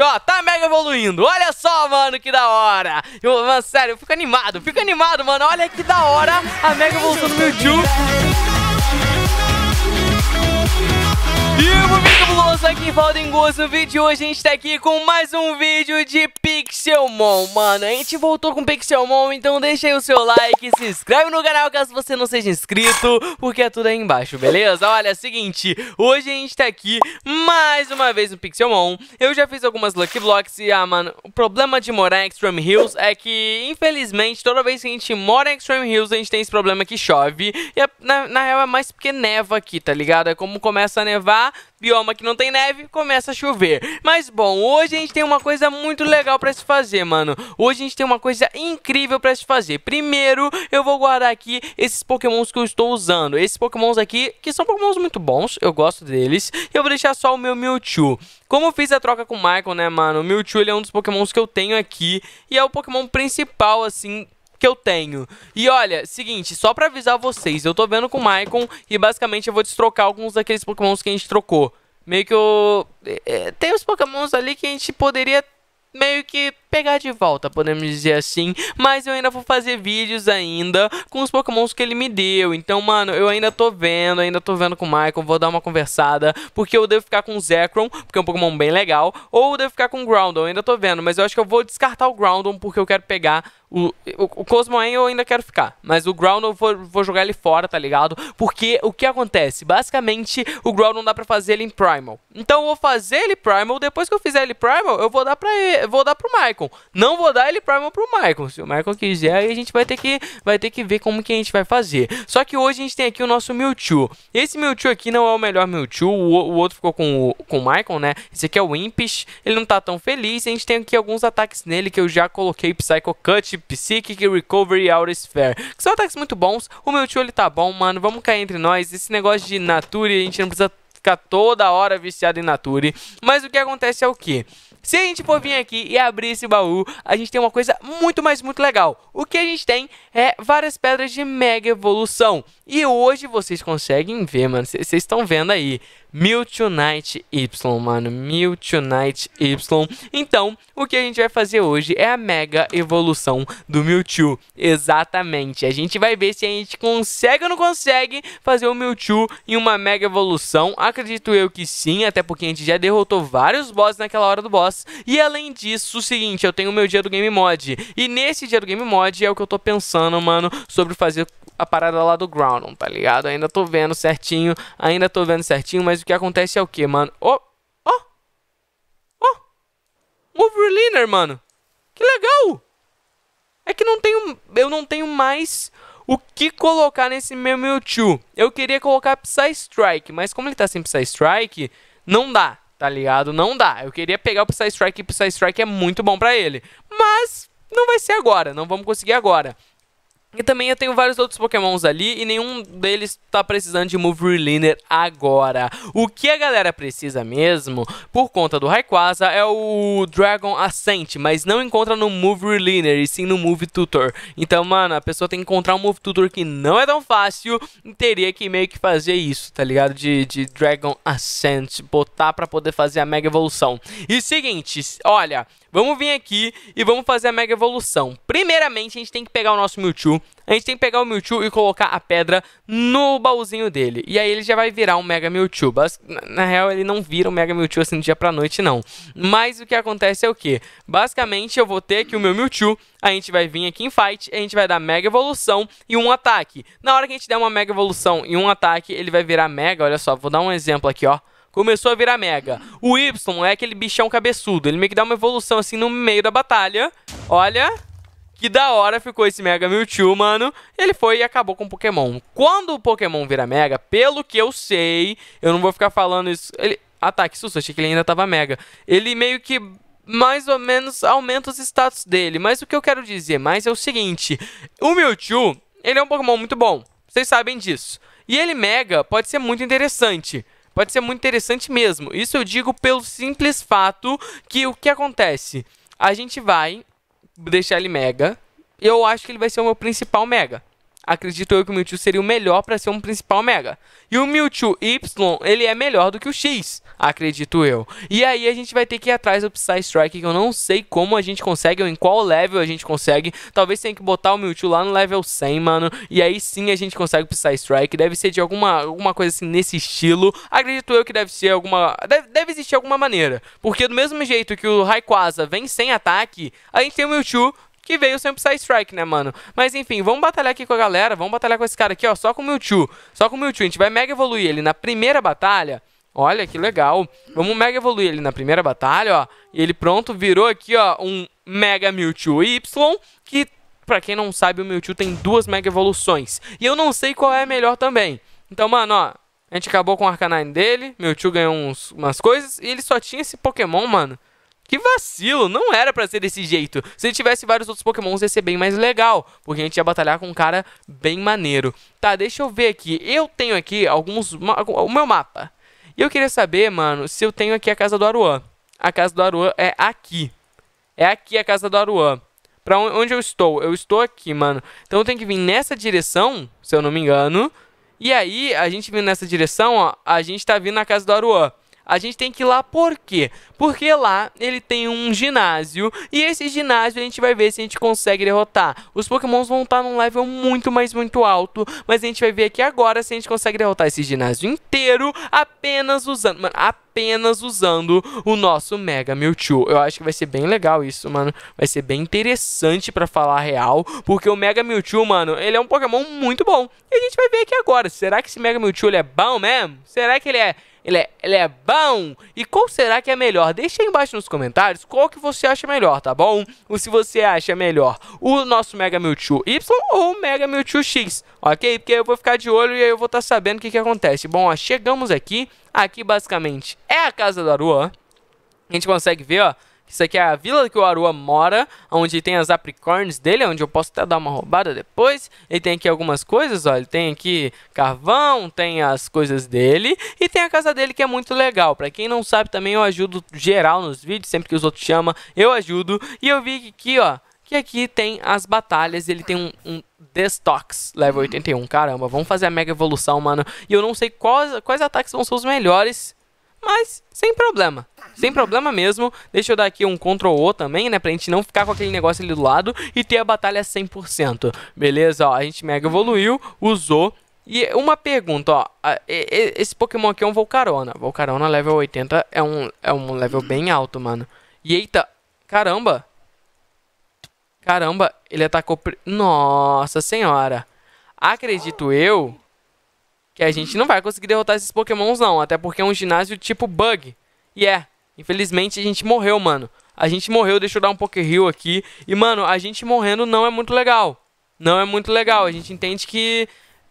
Ó, tá mega evoluindo. Olha só, mano, que da hora. Eu, mano, sério, eu fico animado. Fico animado, mano. Olha que da hora a mega evolução do tio. E o Mega Evolução sou aqui, Valdengoso. No vídeo de hoje a gente tá aqui com mais um vídeo de Pixelmon. Mano, a gente voltou com Pixelmon, então deixa aí o seu like, se inscreve no canal caso você não seja inscrito, porque é tudo aí embaixo, beleza? Olha, é seguinte, hoje a gente tá aqui mais uma vez no Pixelmon. Eu já fiz algumas Lucky Blocks e, ah, mano, o problema de morar em Extreme Hills é que, infelizmente, toda vez que a gente mora em Extreme Hills, a gente tem esse problema que chove. E, é, na, na real, é mais porque neva aqui, tá ligado? É como começa a nevar bioma que não tem neve, começa a chover. Mas bom, hoje a gente tem uma coisa muito legal para se fazer, mano. Hoje a gente tem uma coisa incrível para se fazer. Primeiro, eu vou guardar aqui esses pokémons que eu estou usando. Esses pokémons aqui, que são pokémons muito bons, eu gosto deles. E eu vou deixar só o meu Mewtwo. Como eu fiz a troca com o Michael, né, mano? O Mewtwo ele é um dos pokémons que eu tenho aqui. E é o pokémon principal, assim, que eu tenho. E olha, seguinte, só pra avisar vocês, eu tô vendo com o Maicon e basicamente eu vou destrocar alguns daqueles pokémons que a gente trocou. Meio que eu. É, é, tem os pokémons ali que a gente poderia meio que pegar de volta, podemos dizer assim. Mas eu ainda vou fazer vídeos ainda com os pokémons que ele me deu. Então, mano, eu ainda tô vendo, ainda tô vendo com o Michael, vou dar uma conversada. Porque eu devo ficar com o Zekrom, porque é um pokémon bem legal. Ou eu devo ficar com o Groundon, ainda tô vendo. Mas eu acho que eu vou descartar o Groundon porque eu quero pegar o, o, o Cosmoen eu ainda quero ficar, mas o Ground eu vou, vou, jogar ele fora, tá ligado? Porque o que acontece? Basicamente, o Ground não dá pra fazer ele em Primal. Então eu vou fazer ele Primal, depois que eu fizer ele Primal, eu vou dar pra ele, vou dar pro Michael. Michael. Não vou dar ele Primal pro Michael. Se o Michael quiser, aí a gente vai ter que, vai ter que ver como que a gente vai fazer. Só que hoje a gente tem aqui o nosso Mewtwo. Esse Mewtwo aqui não é o melhor Mewtwo. O, o outro ficou com o, com o Michael, né? Esse aqui é o Impish. Ele não tá tão feliz. A gente tem aqui alguns ataques nele que eu já coloquei. Psycho Cut, Psychic Recovery e Outer Sphere. Que são ataques muito bons. O Mewtwo, ele tá bom, mano. Vamos cair entre nós. Esse negócio de Nature, a gente não precisa ficar toda hora viciado em Nature. Mas o que acontece é o que? Se a gente for vir aqui e abrir esse baú, a gente tem uma coisa muito, mais muito legal. O que a gente tem é várias pedras de mega evolução. E hoje vocês conseguem ver, mano. Vocês estão vendo aí. Mewtwo Knight Y, mano. Mewtwo Knight Y. Então, o que a gente vai fazer hoje é a mega evolução do Mewtwo. Exatamente. A gente vai ver se a gente consegue ou não consegue fazer o Mewtwo em uma mega evolução. Acredito eu que sim, até porque a gente já derrotou vários bosses naquela hora do boss. E além disso, o seguinte, eu tenho o meu dia do Game Mod. E nesse dia do Game Mod é o que eu tô pensando, mano, sobre fazer a parada lá do Groundon, tá ligado? Ainda tô vendo certinho, ainda tô vendo certinho, mas o que acontece é o que, mano? Ó, ó, ó, Move Reliner, mano. Que legal! É que não tenho, eu não tenho mais o que colocar nesse meu Mewtwo. Eu queria colocar Psy Strike, mas como ele tá sem Psy Strike, não dá, tá ligado? Não dá. Eu queria pegar o Psy Strike, e Psy Strike é muito bom pra ele. Mas não vai ser agora, não vamos conseguir agora. E também eu tenho vários outros pokémons ali e nenhum deles tá precisando de Move Reliner agora. O que a galera precisa mesmo, por conta do Rayquaza, é o Dragon Ascent, mas não encontra no Move Reliner e sim no Move Tutor. Então, mano, a pessoa tem que encontrar um Move Tutor que não é tão fácil e teria que meio que fazer isso, tá ligado? De, de Dragon Ascent, botar para poder fazer a Mega Evolução. E seguinte, olha, vamos vir aqui e vamos fazer a Mega Evolução. Primeiramente, a gente tem que pegar o nosso Mewtwo a gente tem que pegar o Mewtwo e colocar a pedra no baúzinho dele. E aí ele já vai virar um Mega Mewtwo. Na, na real, ele não vira um Mega Mewtwo assim do dia pra noite, não. Mas o que acontece é o que? Basicamente, eu vou ter que o meu Mewtwo, a gente vai vir aqui em Fight, a gente vai dar Mega Evolução e um ataque. Na hora que a gente der uma Mega Evolução e um ataque, ele vai virar Mega. Olha só, vou dar um exemplo aqui, ó começou a virar mega. O Y é aquele bichão cabeçudo, ele meio que dá uma evolução assim no meio da batalha. Olha, que da hora ficou esse Mega Mewtwo, mano. Ele foi e acabou com o Pokémon. Quando o Pokémon vira Mega, pelo que eu sei, eu não vou ficar falando isso. Ele... Ah tá, que susto, achei que ele ainda tava Mega. Ele meio que mais ou menos aumenta os status dele. Mas o que eu quero dizer mais é o seguinte: o Mewtwo, ele é um Pokémon muito bom. Vocês sabem disso. E ele Mega pode ser muito interessante. Pode ser muito interessante mesmo. Isso eu digo pelo simples fato que o que acontece? A gente vai deixar ele mega. Eu acho que ele vai ser o meu principal mega. Acredito eu que o Mewtwo seria o melhor para ser um principal Mega. E o Mewtwo Y, ele é melhor do que o X, acredito eu. E aí a gente vai ter que ir atrás do Psy Strike, que eu não sei como a gente consegue ou em qual level a gente consegue. Talvez tenha que botar o Mewtwo lá no level 100, mano. E aí sim a gente consegue o Psy Strike. Deve ser de alguma, alguma coisa assim nesse estilo. Acredito eu que deve ser alguma... Deve, deve existir alguma maneira. Porque do mesmo jeito que o Rayquaza vem sem ataque, a gente tem o Mewtwo que veio sem o strike né, mano? Mas enfim, vamos batalhar aqui com a galera, vamos batalhar com esse cara aqui, ó, só com o Mewtwo. Só com o Mewtwo, a gente vai mega evoluir ele na primeira batalha. Olha, que legal. Vamos mega evoluir ele na primeira batalha, ó. E ele pronto, virou aqui, ó, um Mega Mewtwo Y, que, pra quem não sabe, o Mewtwo tem duas mega evoluções. E eu não sei qual é a melhor também. Então, mano, ó, a gente acabou com o Arcanine dele, Mewtwo ganhou uns, umas coisas, e ele só tinha esse Pokémon, mano. Que vacilo, não era para ser desse jeito. Se ele tivesse vários outros pokémons, ia ser bem mais legal, porque a gente ia batalhar com um cara bem maneiro. Tá, deixa eu ver aqui, eu tenho aqui alguns, o meu mapa. E eu queria saber, mano, se eu tenho aqui a casa do Aruan. A casa do Aruan é aqui. É aqui a casa do Aruan. Pra onde eu estou? Eu estou aqui, mano. Então eu tenho que vir nessa direção, se eu não me engano. E aí, a gente vindo nessa direção, ó, a gente tá vindo na casa do Aruan. A gente tem que ir lá por quê? Porque lá ele tem um ginásio e esse ginásio a gente vai ver se a gente consegue derrotar. Os pokémons vão estar num level muito, mais muito alto, mas a gente vai ver aqui agora se a gente consegue derrotar esse ginásio inteiro apenas usando... Mano, apenas apenas usando o nosso Mega Mewtwo. Eu acho que vai ser bem legal isso, mano. Vai ser bem interessante para falar real, porque o Mega Mewtwo, mano, ele é um Pokémon muito bom. E a gente vai ver aqui agora. Será que esse Mega Mewtwo ele é bom mesmo? Será que ele é ele é, ele é bom? E qual será que é melhor? Deixa aí embaixo nos comentários qual que você acha melhor, tá bom? Ou se você acha melhor o nosso Mega Mewtwo Y ou o Mega Mewtwo X ok? Porque eu vou ficar de olho e aí eu vou estar tá sabendo o que, que acontece. Bom, ó, chegamos aqui. Aqui, basicamente, é a casa do Arua. A gente consegue ver, ó. Isso aqui é a vila que o Arua mora, onde tem as apricorns dele, onde eu posso até dar uma roubada depois. Ele tem aqui algumas coisas, ó. Ele tem aqui carvão, tem as coisas dele e tem a casa dele que é muito legal. Para quem não sabe também, eu ajudo geral nos vídeos, sempre que os outros chamam, eu ajudo. E eu vi que aqui, ó, que aqui tem as batalhas, ele tem um, um Destox, level 81. Uhum. Caramba, vamos fazer a mega evolução, mano. E eu não sei quais, quais ataques vão ser os melhores, mas sem problema. Sem problema mesmo. Deixa eu dar aqui um Ctrl O também, né? Pra gente não ficar com aquele negócio ali do lado e ter a batalha 100%. Beleza, ó. A gente mega evoluiu, usou. E uma pergunta, ó. Esse Pokémon aqui é um Volcarona. Volcarona level 80 é um, é um level bem alto, mano. E eita, caramba. Caramba, ele atacou. Nossa senhora. Acredito eu que a gente não vai conseguir derrotar esses pokémons, não. Até porque é um ginásio tipo bug. E yeah. é. Infelizmente a gente morreu, mano. A gente morreu, deixa eu dar um Poké aqui. E, mano, a gente morrendo não é muito legal. Não é muito legal. A gente entende que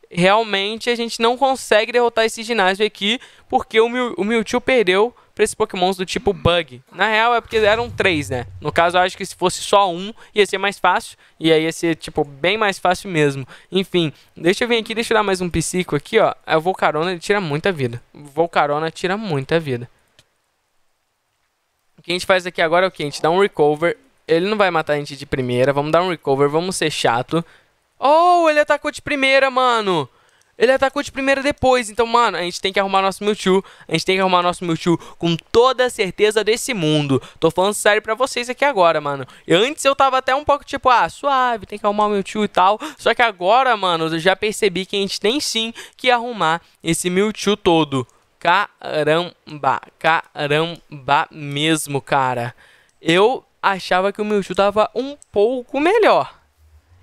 realmente a gente não consegue derrotar esse ginásio aqui. Porque o, Mew, o Mewtwo perdeu para esses pokémons do tipo bug. Na real é porque eram três, né? No caso, eu acho que se fosse só um, ia ser mais fácil. E aí ia ser, tipo, bem mais fácil mesmo. Enfim, deixa eu vir aqui, deixa eu dar mais um psico aqui, ó. É o Volcarona, ele tira muita vida. O Volcarona tira muita vida. O que a gente faz aqui agora é o que? A gente dá um recover. Ele não vai matar a gente de primeira. Vamos dar um recover, vamos ser chato. Oh, ele atacou de primeira, mano! Ele atacou de primeira depois. Então, mano, a gente tem que arrumar nosso Mewtwo. A gente tem que arrumar nosso Mewtwo com toda a certeza desse mundo. Tô falando sério pra vocês aqui agora, mano. antes eu tava até um pouco tipo, ah, suave, tem que arrumar o Mewtwo e tal. Só que agora, mano, eu já percebi que a gente tem sim que arrumar esse Mewtwo todo. Caramba, caramba mesmo, cara. Eu achava que o Mewtwo tava um pouco melhor.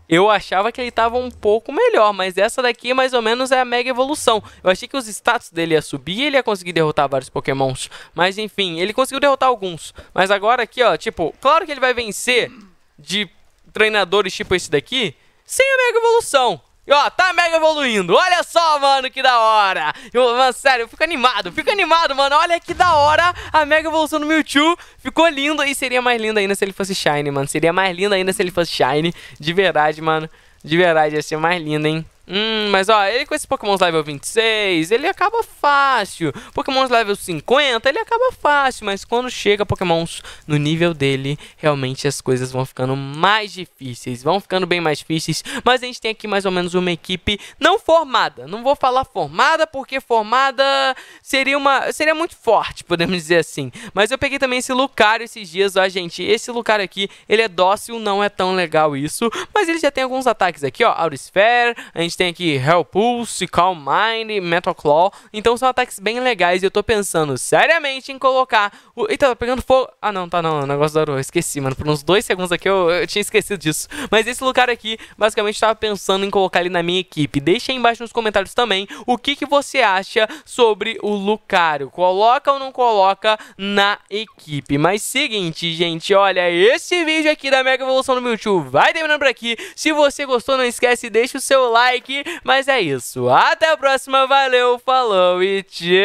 Eu achava que ele tava um pouco melhor, mas essa daqui mais ou menos é a mega evolução. Eu achei que os status dele ia subir e ele ia conseguir derrotar vários pokémons. Mas enfim, ele conseguiu derrotar alguns. Mas agora aqui, ó, tipo, claro que ele vai vencer de treinadores tipo esse daqui sem a mega evolução. E ó, tá mega evoluindo. Olha só, mano, que da hora. Eu, mano, sério, eu fico animado, fico animado, mano. Olha que da hora a mega evolução do Mewtwo. Ficou lindo e seria mais lindo ainda se ele fosse Shine, mano. Seria mais lindo ainda se ele fosse Shine. De verdade, mano. De verdade, ia ser mais lindo, hein. Hum, mas ó, ele com esses Pokémons level 26, ele acaba fácil. Pokémons level 50, ele acaba fácil, mas quando chega Pokémons no nível dele, realmente as coisas vão ficando mais difíceis, vão ficando bem mais difíceis. Mas a gente tem aqui mais ou menos uma equipe não formada. Não vou falar formada, porque formada seria uma seria muito forte, podemos dizer assim. Mas eu peguei também esse Lucario esses dias, ó, gente. Esse Lucario aqui, ele é dócil, não é tão legal isso, mas ele já tem alguns ataques aqui, ó, Aurisfer, a gente tem aqui Pulse Calm Mind, Metal Claw. Então são ataques bem legais e eu tô pensando seriamente em colocar... O... Eita, tá pegando fogo. Ah, não, tá não. O negócio da Oroa. Esqueci, mano. Por uns dois segundos aqui eu, eu tinha esquecido disso. Mas esse lugar aqui, basicamente, tava pensando em colocar ele na minha equipe. Deixa aí embaixo nos comentários também o que, que você acha sobre o Lucario. Coloca ou não coloca na equipe. Mas seguinte, gente. Olha, esse vídeo aqui da Mega Evolução do Mewtwo vai terminando por aqui. Se você gostou, não esquece, deixa o seu like aqui, mas é isso. Até a próxima, valeu, falou e tchau!